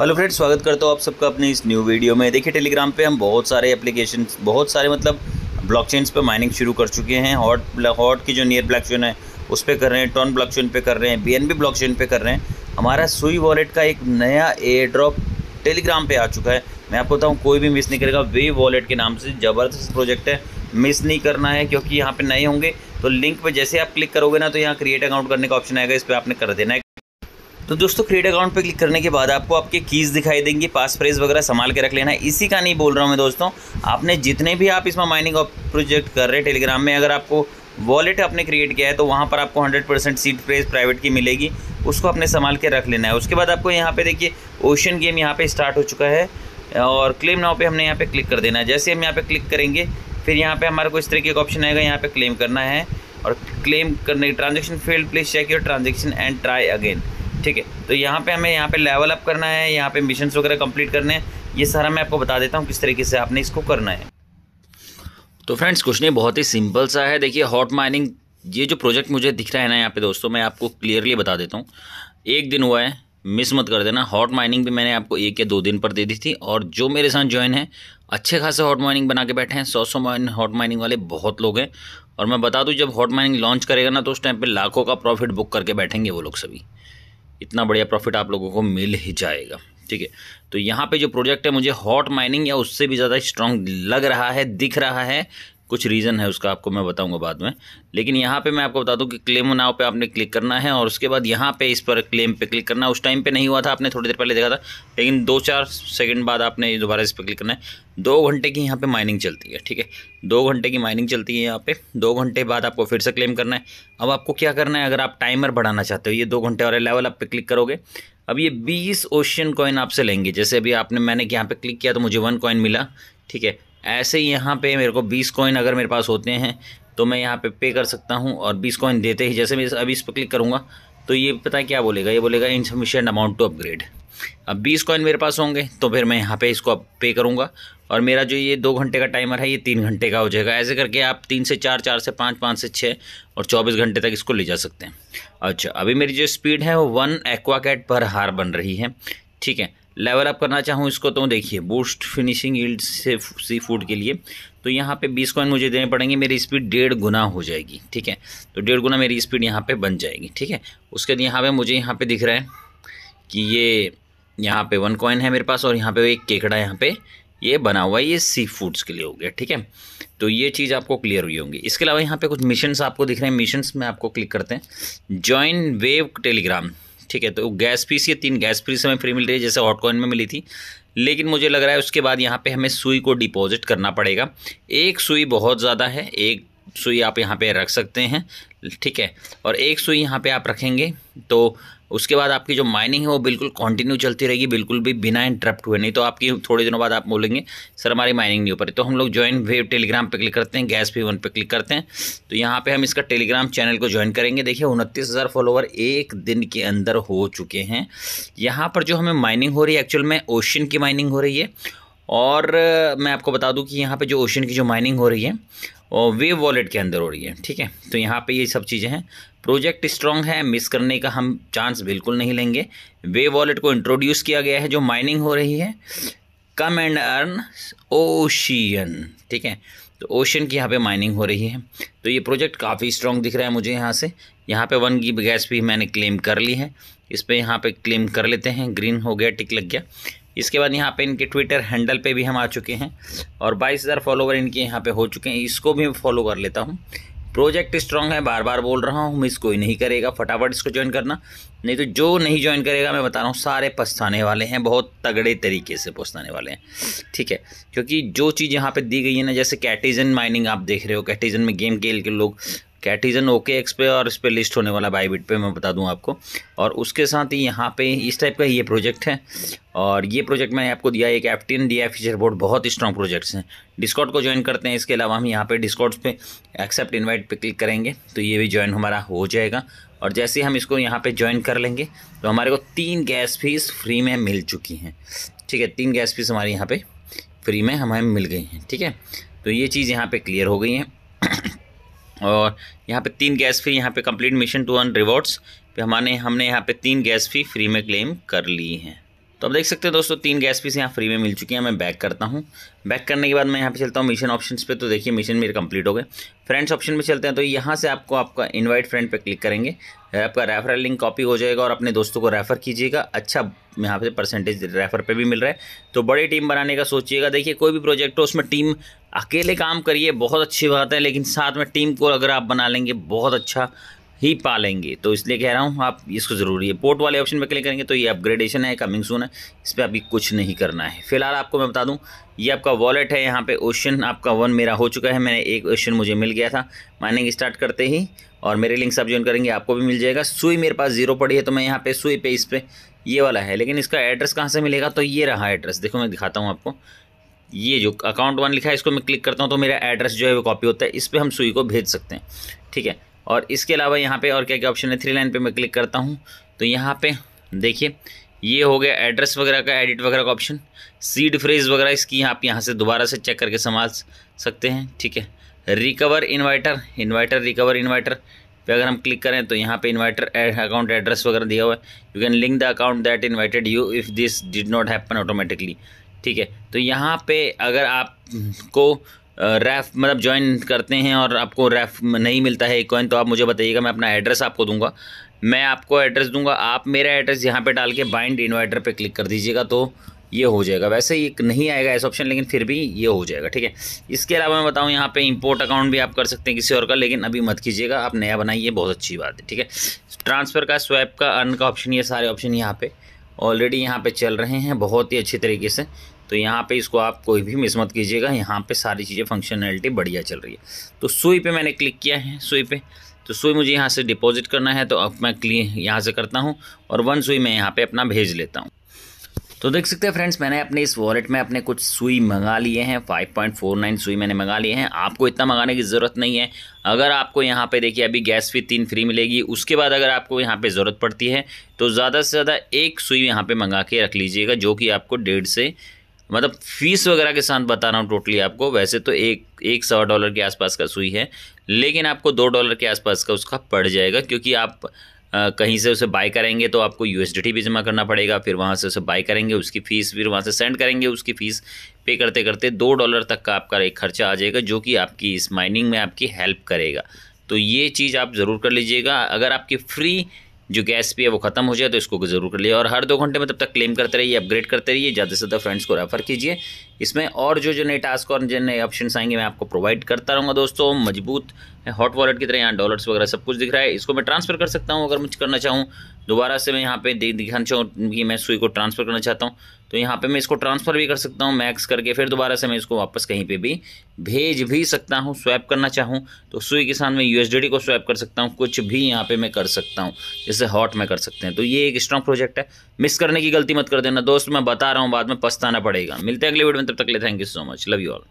hello friends स्वागत करता हूँ आप सबका अपने इस न्यू वीडियो में देखिए टेलीग्राम पे हम बहुत सारे एप्लीकेशन बहुत सारे मतलब ब्लॉकचेन्स पे माइनिंग शुरू कर चुके हैं हॉट हॉट की जो नियर ब्लॉकचेन है उस पर कर रहे हैं टॉन ब्लॉकचेन पे कर रहे हैं बी एन बी ब्लॉकचेन पे कर रहे हैं हमारा सुई वॉलेट का एक नया एयर ड्रॉप टेलीग्राम पर आ चुका है मैं आपको बताऊँ कोई भी मिस नहीं करेगा वे वॉलेट के नाम से ज़बरदस्त प्रोजेक्ट है मिस नहीं करना है क्योंकि यहाँ पर नए होंगे तो लिंक पर जैसे आप क्लिक करोगे ना तो यहाँ क्रिएट अकाउंट करने का ऑप्शन आएगा इस पर आपने कर देना है तो दोस्तों क्रिएट अकाउंट पे क्लिक करने के बाद आपको आपके कीज़ दिखाई देंगी पास फ्रेज वगैरह संभाल के रख लेना है इसी का नहीं बोल रहा हूँ मैं दोस्तों आपने जितने भी आप इसमें माइनिंग प्रोजेक्ट कर रहे हैं टेलीग्राम में अगर आपको वॉलेट आपने क्रिएट किया है तो वहाँ पर आपको 100 परसेंट सीट प्रेस प्राइवेट की मिलेगी उसको आपने संभाल के रख लेना है उसके बाद आपको यहाँ पे देखिए ओशन गेम यहाँ पे स्टार्ट हो चुका है और क्लेम नाव पे हमने यहाँ पे क्लिक कर देना है जैसे हम यहाँ पे क्लिक करेंगे फिर यहाँ पे हमारे को इस तरीके का ऑप्शन आएगा यहाँ पे क्लेम करना है और क्लेम करने transaction failed please check your transaction and try again ठीक है तो यहाँ पे हमें यहाँ पे लेवल अप करना है यहाँ पे मिशन वगैरह कंप्लीट करने हैं ये सारा मैं आपको बता देता हूँ किस तरीके से आपने इसको करना है तो फ्रेंड्स कुछ नहीं बहुत ही सिंपल सा है देखिए हॉट माइनिंग ये जो प्रोजेक्ट मुझे दिख रहा है ना यहाँ पे दोस्तों मैं आपको क्लियरली बता देता हूँ एक दिन हुआ है मिस मत कर देना हॉट माइनिंग भी मैंने आपको एक या दो दिन पर दे दी थी और जो मेरे साथ ज्वाइन है अच्छे खासे हॉट माइनिंग बना के बैठे हैं सौ सौ माइन हॉट माइनिंग वाले बहुत लोग हैं और मैं बता दूं जब हॉट माइनिंग लॉन्च करेगा ना तो उस टाइम पे लाखों का प्रॉफिट बुक करके बैठेंगे वो लोग सभी इतना बढ़िया प्रॉफिट आप लोगों को मिल ही जाएगा ठीक है तो यहाँ पे जो प्रोजेक्ट है मुझे हॉट माइनिंग या उससे भी ज़्यादा स्ट्रांग लग रहा है दिख रहा है कुछ रीज़न है उसका आपको मैं बताऊंगा बाद में लेकिन यहाँ पे मैं आपको बता दूँ कि क्लेम नाव पे आपने क्लिक करना है और उसके बाद यहाँ पे इस पर क्लेम पे क्लिक करना उस टाइम पे नहीं हुआ था आपने थोड़ी देर पहले देखा था लेकिन दो चार सेकंड बाद आपने दोबारा इस पर क्लिक करना है दो घंटे की यहाँ पर माइनिंग चलती है ठीक है दो घंटे की माइनिंग चलती है यहाँ पर दो घंटे बाद आपको फिर से क्लेम करना है अब आपको क्या करना है अगर आप टाइमर बढ़ाना चाहते हो ये दो घंटे वाले लेवल आप पे क्लिक करोगे अब ये बीस ओशियन कॉइन आपसे लेंगे जैसे अभी आपने मैंने यहाँ पे क्लिक किया तो मुझे वन कॉइन मिला ठीक है ऐसे ही यहाँ पे मेरे को बीस कॉइन अगर मेरे पास होते हैं तो मैं यहाँ पे पे कर सकता हूँ और बीस कॉइन देते ही जैसे मैं अभी इस पर क्लिक करूँगा तो ये पता है क्या बोलेगा ये बोलेगा इनसफिशियंट अमाउंट टू अपग्रेड अब बीस कॉइन मेरे पास होंगे तो फिर मैं यहाँ पे इसको पे करूँगा और मेरा जो ये दो घंटे का टाइमर है ये तीन घंटे का हो जाएगा ऐसे करके आप तीन से चार चार से पाँच पाँच से छः और चौबीस घंटे तक इसको ले जा सकते हैं अच्छा अभी मेरी जो स्पीड है वो वन एक्वा कैट पर हार बन रही है ठीक है लेवल अप करना चाहूँ इसको तो देखिए बूस्ट फिनिशिंग ईल्ड से सी फूड के लिए तो यहाँ पे 20 कॉइन मुझे देने पड़ेंगे मेरी स्पीड डेढ़ गुना हो जाएगी ठीक है तो डेढ़ गुना मेरी स्पीड यहाँ पे बन जाएगी ठीक है उसके बाद यहाँ पे मुझे यहाँ पे दिख रहा है कि ये यहाँ पे वन कॉइन है मेरे पास और यहाँ पे एक केकड़ा यहाँ पे ये बना हुआ है ये सी फूड्स के लिए हो गया ठीक है तो ये चीज़ आपको क्लियर हुई होंगी इसके अलावा यहाँ पे कुछ मिशन आपको दिख रहे हैं मिशन में आपको क्लिक करते हैं जॉइन वेव टेलीग्राम ठीक है तो गैस फीस ये तीन गैस फीस हमें फ्री मिल रही है जैसे हॉटकॉइन में मिली थी लेकिन मुझे लग रहा है उसके बाद यहाँ पे हमें सुई को डिपॉजिट करना पड़ेगा एक सुई बहुत ज़्यादा है एक सुई आप यहाँ पे रख सकते हैं ठीक है और एक सुई यहाँ पे आप रखेंगे तो उसके बाद आपकी जो माइनिंग है वो बिल्कुल कंटिन्यू चलती रहेगी बिल्कुल भी बिना इंटरप्ट हुए नहीं तो आपकी थोड़े दिनों बाद आप बोलेंगे सर हमारी माइनिंग नहीं हो पा रही तो हम लोग ज्वाइन वेव टेलीग्राम पे क्लिक करते हैं गैस पे वन पे क्लिक करते हैं तो यहाँ पे हम इसका टेलीग्राम चैनल को ज्वाइन करेंगे देखिए उनतीस हज़ार फॉलोवर एक दिन के अंदर हो चुके हैं यहाँ पर जो हमें माइनिंग हो रही है एक्चुअल में ओशन की माइनिंग हो रही है और मैं आपको बता दूँ कि यहाँ पर जो ओशन की जो माइनिंग हो रही है और वेव वॉलेट के अंदर हो रही है ठीक है तो यहाँ पे ये सब चीज़ें हैं प्रोजेक्ट स्ट्रॉन्ग है मिस करने का हम चांस बिल्कुल नहीं लेंगे वेव वॉलेट को इंट्रोड्यूस किया गया है जो माइनिंग हो रही है कम एंड अर्न ओशियन ठीक है तो ओशन की यहाँ पे माइनिंग हो रही है तो ये प्रोजेक्ट काफ़ी स्ट्रॉन्ग दिख रहा है मुझे यहाँ से यहाँ पे वन की गैस भी मैंने क्लेम कर ली है इस पर यहाँ पे क्लेम कर लेते हैं ग्रीन हो गया टिक लग गया इसके बाद यहाँ पे इनके ट्विटर हैंडल पे भी हम आ चुके हैं और 22,000 फॉलोवर इनके यहाँ पे हो चुके हैं इसको भी मैं फॉलो कर लेता हूँ प्रोजेक्ट स्ट्रांग है बार बार बोल रहा हूँ मिस कोई नहीं करेगा फटाफट इसको ज्वाइन करना नहीं तो जो नहीं ज्वाइन करेगा मैं बता रहा हूँ सारे पछताने वाले हैं बहुत तगड़े तरीके से पछताने वाले हैं ठीक है क्योंकि जो चीज़ यहाँ पे दी गई है ना जैसे कैटिजन माइनिंग आप देख रहे हो कैटिजन में गेम खेल के लोग कैटिजन ओके एक्स पे और इस पर लिस्ट होने वाला बाईबिट पे मैं बता दूं आपको और उसके साथ ही यहाँ पे इस टाइप का ये प्रोजेक्ट है और ये प्रोजेक्ट मैंने आपको दिया एक डी दिया फीचर बोर्ड बहुत स्ट्रॉन्ग प्रोजेक्ट्स हैं डिस्कॉट को ज्वाइन करते हैं इसके अलावा हम यहाँ पे डिस्कॉट्स पे एक्सेप्ट इनवाइट पे क्लिक करेंगे तो ये भी ज्वाइन हमारा हो जाएगा और जैसे हम इसको यहाँ पर ज्वाइन कर लेंगे तो हमारे को तीन गैस फीस फ्री में मिल चुकी हैं ठीक है तीन गैस फीस हमारे यहाँ पर फ्री में हमें मिल गई हैं ठीक है तो ये चीज़ यहाँ पर क्लियर हो गई हैं और यहाँ पे तीन गैस फी यहाँ पे complete mission to earn rewards पे हमारे हमने यहाँ पे तीन गैस फी फ्री में क्लेम कर ली हैं तो अब देख सकते हैं दोस्तों तीन गैस पीस यहाँ फ्री में मिल चुकी हैं मैं बैक करता हूँ बैक करने के बाद मैं यहाँ पे चलता हूँ मिशन ऑप्शन पे तो देखिए मिशन मेरे कंप्लीट हो गए फ्रेंड्स ऑप्शन पे चलते हैं तो यहाँ से आपको आपका इनवाइट फ्रेंड पे क्लिक करेंगे आपका रेफरल लिंक कॉपी हो जाएगा और अपने दोस्तों को रेफ़र कीजिएगा अच्छा यहाँ पे परसेंटेज रेफ़र पर भी मिल रहा है तो बड़ी टीम बनाने का सोचिएगा देखिए कोई भी प्रोजेक्ट हो उसमें टीम अकेले काम करिए बहुत अच्छी बात है लेकिन साथ में टीम को अगर आप बना लेंगे बहुत अच्छा ही पालेंगे तो इसलिए कह रहा हूँ आप इसको ज़रूरी है पोर्ट वाले ऑप्शन पर क्लिक करेंगे तो ये अपग्रेडेशन है कमिंग सून है इस पर अभी कुछ नहीं करना है फिलहाल आपको मैं बता दूँ ये आपका वॉलेट है यहाँ पे ओशन आपका वन मेरा हो चुका है मैंने एक ओशन मुझे मिल गया था माइनिंग स्टार्ट करते ही और मेरे लिंक आप ज्वाइन करेंगे आपको भी मिल जाएगा सुई मेरे पास जीरो पड़ी है तो मैं यहाँ पे सुई पे इस पर ये वाला है लेकिन इसका एड्रेस कहाँ से मिलेगा तो ये रहा एड्रेस देखो मैं दिखाता हूँ आपको ये जो अकाउंट वन लिखा है इसको मैं क्लिक करता हूँ तो मेरा एड्रेस जो है वो कॉपी होता है इस पर हम सुई को भेज सकते हैं ठीक है और इसके अलावा यहाँ पे और क्या क्या ऑप्शन है थ्री लाइन पे मैं क्लिक करता हूँ तो यहाँ पे देखिए ये हो गया एड्रेस वगैरह का एडिट वगैरह का ऑप्शन सीड फ्रेज वगैरह इसकी आप यहाँ से दोबारा से चेक करके संभाल सकते हैं ठीक है recover inverter inverter recover inverter पे अगर हम क्लिक करें तो यहाँ पे इन्वर्टर अकाउंट एड्रेस वगैरह दिया हुआ है you can link the account that invited you if this did not happen automatically ठीक है तो यहाँ पे अगर आपको रेफ मतलब ज्वाइन करते हैं और आपको रेफ नहीं मिलता है एक कॉइन तो आप मुझे बताइएगा मैं अपना एड्रेस आपको दूंगा मैं आपको एड्रेस दूंगा आप मेरा एड्रेस यहाँ पे डाल के बाइंड इन्वर्टर पे क्लिक कर दीजिएगा तो ये हो जाएगा वैसे ये नहीं आएगा ऐसा ऑप्शन लेकिन फिर भी ये हो जाएगा ठीक है इसके अलावा मैं बताऊँ यहाँ पर इंपोर्ट अकाउंट भी आप कर सकते हैं किसी और का लेकिन अभी मत कीजिएगा आप नया बनाइए बहुत अच्छी बात है ठीक है ट्रांसफ़र का स्वैप का अर्न का ऑप्शन ये सारे ऑप्शन यहाँ पर ऑलरेडी यहाँ पे चल रहे हैं बहुत ही अच्छे तरीके से तो यहाँ पे इसको आप कोई भी मिस मत कीजिएगा यहाँ पे सारी चीज़ें फंक्शनैलिटी बढ़िया चल रही है तो सुई पे मैंने क्लिक किया है सुई पे तो सुई मुझे यहाँ से डिपॉजिट करना है तो अब मैं क्लिक यहाँ से करता हूँ और वन सुई मैं यहाँ पर अपना भेज लेता हूँ तो देख सकते हैं फ्रेंड्स मैंने अपने इस वॉलेट में अपने कुछ सुई मंगा लिए हैं 5.49 सुई मैंने मंगा लिए हैं आपको इतना मंगाने की ज़रूरत नहीं है अगर आपको यहाँ पे देखिए अभी गैस फी तीन फ्री मिलेगी उसके बाद अगर आपको यहाँ पे ज़रूरत पड़ती है तो ज़्यादा से ज़्यादा एक सुई यहाँ पर मंगा के रख लीजिएगा जो कि आपको डेढ़ से मतलब फीस वगैरह के साथ बता रहा हूँ टोटली आपको वैसे तो एक एक सौ डॉलर के आसपास का सुई है लेकिन आपको दो डॉलर के आसपास का उसका पड़ जाएगा क्योंकि आप कहीं से उसे बाय करेंगे तो आपको यू भी जमा करना पड़ेगा फिर वहाँ से उसे बाय करेंगे उसकी फ़ीस फिर वहाँ से सेंड करेंगे उसकी फ़ीस पे करते करते दो डॉलर तक का आपका एक खर्चा आ जाएगा जो कि आपकी इस माइनिंग में आपकी हेल्प करेगा तो ये चीज़ आप ज़रूर कर लीजिएगा अगर आपकी फ्री जो गैस पे है वो ख़त्म हो जाए तो इसको ज़रूर कर लीजिए और हर दो घंटे में तब तक क्लेम करते रहिए अपग्रेड करते रहिए ज़्यादा से ज़्यादा फ्रेंड्स को रेफ़र कीजिए इसमें और जो जो नए टास्क और जो नए ऑप्शन आएंगे मैं आपको प्रोवाइड करता रहूँगा दोस्तों मजबूत हॉट वॉलेट की तरह यहाँ डॉलर्स वगैरह सब कुछ दिख रहा है इसको मैं ट्रांसफर कर सकता हूँ अगर मुझे करना चाहूँ दोबारा से मैं यहाँ पे दिखाना चाहूँ कि मैं सुई को ट्रांसफर करना चाहता हूँ तो यहाँ पे मैं इसको ट्रांसफर भी कर सकता हूँ मैक्स करके फिर दोबारा से मैं इसको वापस कहीं पे भी भेज भी सकता हूँ स्वैप करना चाहूँ तो सुई के साथ मैं यूएसडी को स्वैप कर सकता हूँ कुछ भी यहाँ पे मैं कर सकता हूँ जैसे हॉट में कर सकते हैं तो ये एक स्ट्रॉन्ग प्रोजेक्ट है मिस करने की गलती मत कर देना दोस्त मैं बता रहा हूँ बाद में पछताना पड़ेगा मिलते हैं अगले वीडियो तब तक ले thank you so much love you all